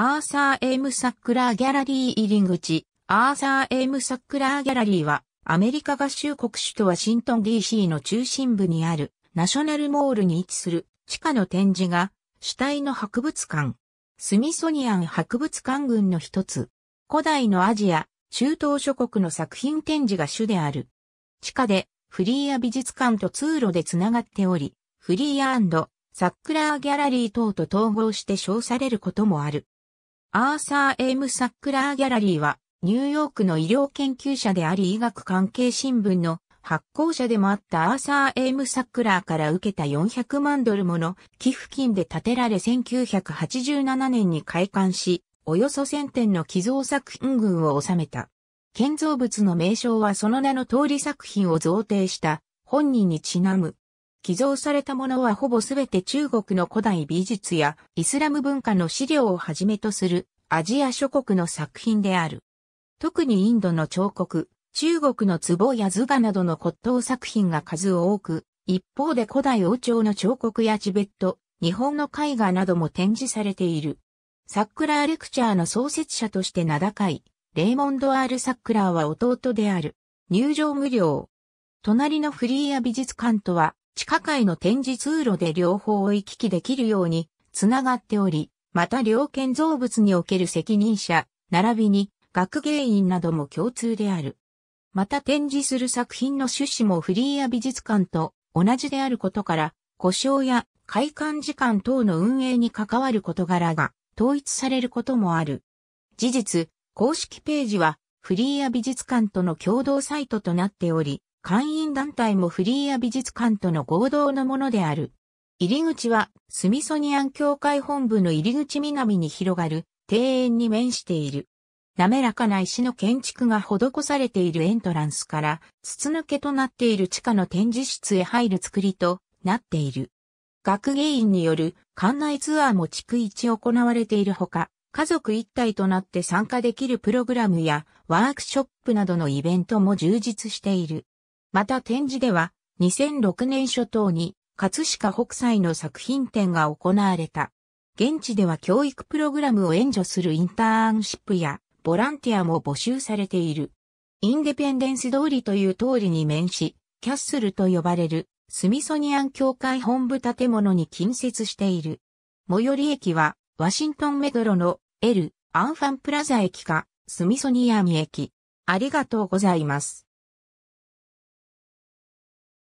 アーサー・エム・サックラー・ギャラリー入り口。アーサー・エム・サックラー・ギャラリーは、アメリカ合衆国首都ワシントン DC の中心部にある、ナショナルモールに位置する、地下の展示が、主体の博物館。スミソニアン博物館群の一つ。古代のアジア、中東諸国の作品展示が主である。地下で、フリーや美術館と通路でつながっており、フリーアサックラーギャラリー等と統合して称されることもある。アーサー・エーム・サックラー・ギャラリーは、ニューヨークの医療研究者であり医学関係新聞の発行者でもあったアーサー・エーム・サックラーから受けた400万ドルもの寄付金で建てられ1987年に開館し、およそ1000点の寄贈作品群を収めた。建造物の名称はその名の通り作品を贈呈した本人にちなむ寄贈されたものはほぼすべて中国の古代美術やイスラム文化の資料をはじめとするアジア諸国の作品である。特にインドの彫刻、中国の壺や図画などの骨董作品が数多く、一方で古代王朝の彫刻やチベット、日本の絵画なども展示されている。サックラーレクチャーの創設者として名高い、レイモンド・アール・サックラーは弟である。入場無料。隣のフリーア美術館とは、地下界の展示通路で両方を行き来できるようにつながっており、また両建造物における責任者、並びに学芸員なども共通である。また展示する作品の趣旨もフリーや美術館と同じであることから、故障や開館時間等の運営に関わる事柄が統一されることもある。事実、公式ページはフリーや美術館との共同サイトとなっており、会員団体もフリーア美術館との合同のものである。入り口はスミソニアン協会本部の入り口南に広がる庭園に面している。滑らかな石の建築が施されているエントランスから筒抜けとなっている地下の展示室へ入る作りとなっている。学芸員による館内ツアーも地区一行われているほか、家族一体となって参加できるプログラムやワークショップなどのイベントも充実している。また展示では、2006年初頭に、葛飾北斎の作品展が行われた。現地では教育プログラムを援助するインターンシップやボランティアも募集されている。インデペンデンス通りという通りに面し、キャッスルと呼ばれるスミソニアン協会本部建物に近接している。最寄り駅はワシントンメトロの L アンファンプラザ駅かスミソニアン駅。ありがとうございます。